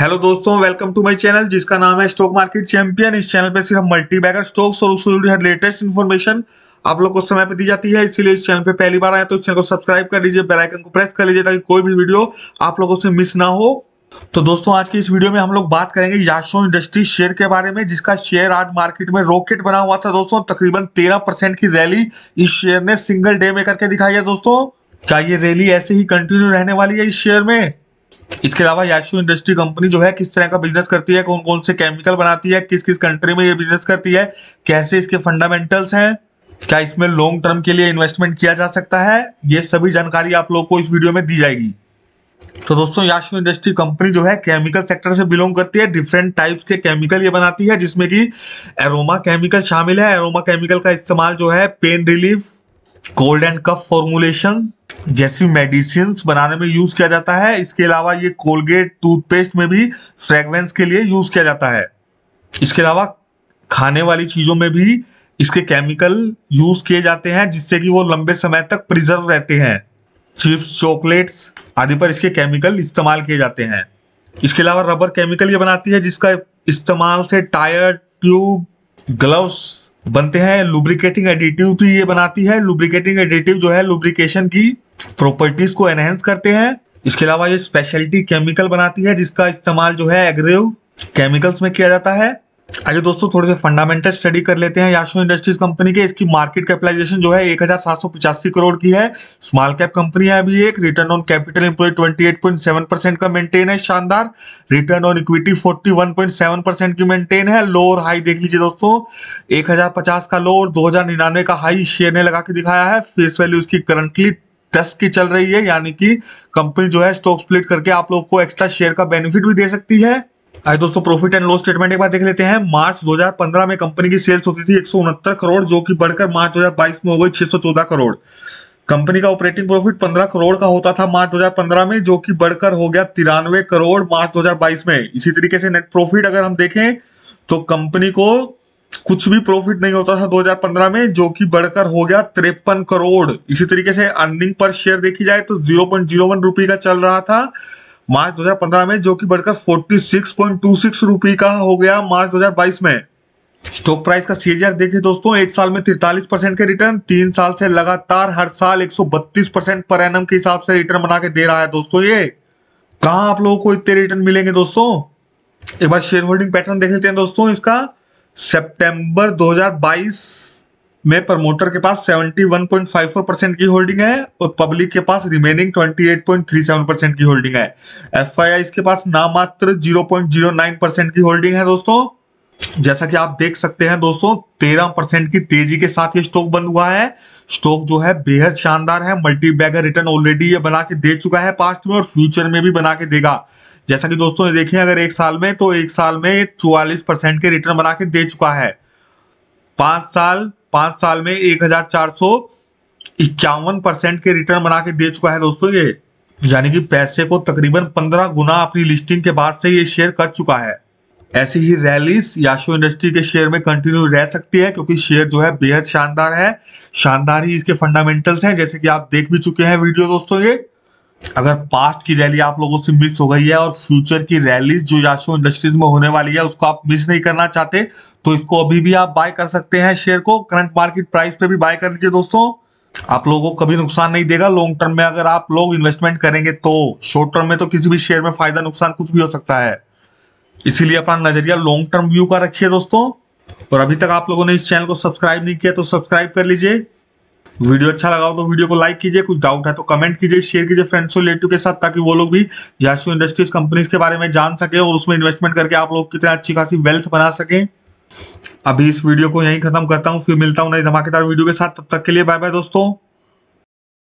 hello दोस्तों welcome to my channel जिसका नाम है स्टॉक मार्केट चैंपियन इस चैनल पे सिर्फ मल्टी बैगर स्टॉक्स और उससे जुड़ी हर लेटेस्ट इन्फॉर्मेशन आप लोग को समय पे दी जाती है इसीलिए इस चैनल पे पहली बार आए तो इस चैनल को सब्सक्राइब कर लीजिए बेल आइकन को प्रेस कर लीजिए ताकि कोई भी वीडियो आप लोगों से मिस ना हो तो दोस्तों आज की इस वीडियो में हम लोग बात करेंगे याशो इंडस्ट्री शेयर के बारे में जिसका शेयर आज मार्केट में रॉकेट बना हुआ था दोस्तों तकरीबन तेरह परसेंट की रैली इस शेयर ने सिंगल डे में करके दिखाई है दोस्तों क्या ये रैली ऐसे ही कंटिन्यू रहने वाली है इस शेयर में इसके अलावा याशु इंडस्ट्री कंपनी जो है किस तरह का बिजनेस करती है कौन कौन से केमिकल बनाती है किस किस कंट्री में ये बिजनेस करती है कैसे इसके फंडामेंटल्स हैं क्या इसमें लॉन्ग टर्म के लिए इन्वेस्टमेंट किया जा सकता है ये सभी जानकारी आप लोग को इस वीडियो में दी जाएगी तो दोस्तों याशु इंडस्ट्री कंपनी जो है केमिकल सेक्टर से बिलोंग करती है डिफरेंट टाइप्स के केमिकल ये बनाती है जिसमें कि एरोमा केमिकल शामिल है एरोमा केमिकल का इस्तेमाल जो है pain relief cold and cough formulation जैसी मेडिसिन बनाने में यूज किया जाता है इसके अलावा ये कोलगेट टूथपेस्ट में भी फ्रेगरेंस के लिए यूज किया जाता है इसके अलावा खाने वाली चीजों में भी इसके केमिकल यूज किए जाते हैं जिससे कि वो लंबे समय तक प्रिजर्व रहते हैं चिप्स चॉकलेट्स आदि पर इसके केमिकल इस्तेमाल किए जाते हैं इसके अलावा रबर केमिकल ये बनाती है जिसका इस्तेमाल से टायर ट्यूब ग्लव्स बनते हैं लुब्रिकेटिंग एडिटिव भी ये बनाती है लुब्रिकेटिंग एडिटिव जो है लुब्रिकेशन की प्रॉपर्टीज को एनहेंस करते हैं इसके अलावा ये स्पेशलिटी केमिकल बनाती है जिसका इस्तेमाल जो है एग्रेव केमिकल्स में किया जाता है आइए दोस्तों थोड़े से फंडामेंटल स्टडी कर लेते हैं याशो इंडस्ट्रीज कंपनी के इसकी मार्केट कैपिटलाइजेशन जो है एक करोड़ की है स्मॉल कैप कंपनी है अभी एक return on capital employ 28.7 percent का मेंटेन है शानदार रिटर्न ऑन इक्विटी 41.7 परसेंट की मेंटेन है लो और हाई देख लीजिए दोस्तों एक का लो और दो का हाई शेयर ने लगा के दिखाया है फेस वैल्यू इसकी करंटली दस की चल रही है यानी कि कंपनी जो है स्टॉक स्प्लिट करके आप लोग को एक्स्ट्रा शेयर का बेनिफिट भी दे सकती है आइए दोस्तों प्रॉफिट एंड लॉस स्टेटमेंट एक बार देख लेते हैं मार्च 2015 में कंपनी की सेल्स होती थी एक करोड़ जो कि बढ़कर मार्च 2022 में हो गई 614 करोड़ कंपनी का ऑपरेटिंग प्रॉफिट 15 करोड़ का होता था मार्च 2015 में जो कि बढ़कर हो गया तिरानवे करोड़ मार्च 2022 में इसी तरीके से नेट प्रॉफिट अगर हम देखें तो कंपनी को कुछ भी प्रॉफिट नहीं होता था 2015 में जो कि बढ़कर हो गया तिरपन करोड़ इसी तरीके से अर्निंग पर शेयर देखी जाए तो 0.01 रुपए का चल रहा था मार्च 2015 में जो कि बढ़कर 46.26 रुपए का हो गया मार्च 2022 में स्टॉक प्राइस का सीजीआर देखिए दोस्तों एक साल में 43 परसेंट के रिटर्न तीन साल से लगातार हर साल एक परसेंट पर एनम के हिसाब से रिटर्न बना के दे रहा है दोस्तों ये कहा आप लोगों को इतने रिटर्न मिलेंगे दोस्तों एक बार शेयर होल्डिंग पैटर्न देख लेते हैं दोस्तों इसका सितंबर 2022 में प्रमोटर के पास 71.54 परसेंट की होल्डिंग है और पब्लिक के पास रिमेनिंग 28.37 परसेंट की होल्डिंग है एफ के पास नामात्र 0.09 परसेंट की होल्डिंग है दोस्तों जैसा कि आप देख सकते हैं दोस्तों 13 परसेंट की तेजी के साथ ये स्टॉक बंद हुआ है स्टॉक जो है बेहद शानदार है मल्टी बैगर रिटर्न ऑलरेडी ये बना के दे चुका है पास्ट में और फ्यूचर में भी बना के देगा जैसा कि दोस्तों ने देखें अगर एक साल में तो एक साल में चौवालीस परसेंट के रिटर्न बना के दे चुका है पांच साल पांच साल में एक हजार चार सौ इक्यावन परसेंट के रिटर्न बना के दे चुका है दोस्तों ये यानी कि पैसे को तकरीबन पंद्रह गुना अपनी लिस्टिंग के बाद से ये शेयर कर चुका है ऐसी ही रैलीस याशो इंडस्ट्री के शेयर में कंटिन्यू रह सकती है क्योंकि शेयर जो है बेहद शानदार है शानदार ही इसके फंडामेंटल्स हैं जैसे कि आप देख भी चुके हैं वीडियो दोस्तों ये अगर पास्ट की रैली आप लोगों से मिस हो गई है और फ्यूचर की रैली जो याशो इंडस्ट्रीज में होने वाली है उसको आप मिस नहीं करना चाहते तो इसको अभी भी आप बाय कर सकते हैं शेयर को करंट मार्केट प्राइस पे भी बाय कर लीजिए दोस्तों आप लोगों को कभी नुकसान नहीं देगा लॉन्ग टर्म में अगर आप लोग इन्वेस्टमेंट करेंगे तो शॉर्ट टर्म में तो किसी भी शेयर में फायदा नुकसान कुछ भी हो सकता है इसीलिए अपना नजरिया लॉन्ग टर्म व्यू का रखिए दोस्तों और अभी तक आप लोगों ने इस चैनल को सब्सक्राइब नहीं किया तो सब्सक्राइब कर लीजिए वीडियो अच्छा लगा हो तो वीडियो को लाइक कीजिए कुछ डाउट है तो कमेंट कीजिए शेयर कीजिए फ्रेंड्स और रिलेटिव के साथ ताकि वो लोग भी याशो इंडस्ट्रीज कंपनीज के बारे में जान सके और उसमें इन्वेस्टमेंट करके आप लोग कितना अच्छी खासी वेल्थ बना सकें अभी इस वीडियो को यहीं खत्म करता हूँ फिर मिलता हूँ नई धमाकेदार वीडियो के साथ तब तक के लिए बाय बाय दोस्तों